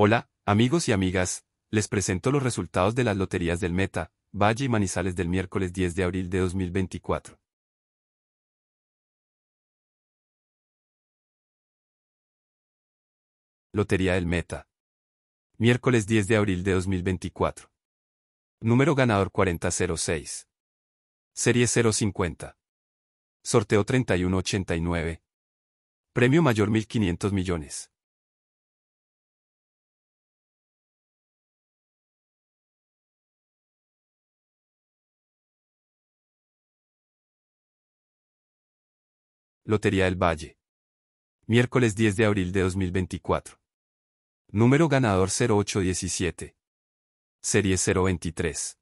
Hola, amigos y amigas, les presento los resultados de las loterías del Meta, Valle y Manizales del miércoles 10 de abril de 2024. Lotería del Meta. Miércoles 10 de abril de 2024. Número ganador 4006. Serie 050. Sorteo 3189. Premio mayor 1.500 millones. Lotería del Valle. Miércoles 10 de abril de 2024. Número ganador 0817. Serie 023.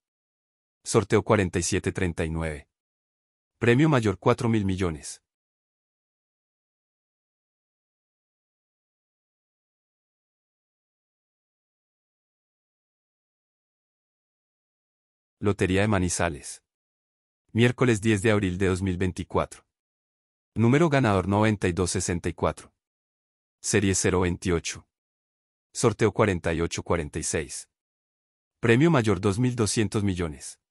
Sorteo 4739. Premio mayor 4 mil millones. Lotería de Manizales. Miércoles 10 de abril de 2024. Número ganador 9264. Serie 028. Sorteo 4846. Premio mayor 2.200 millones.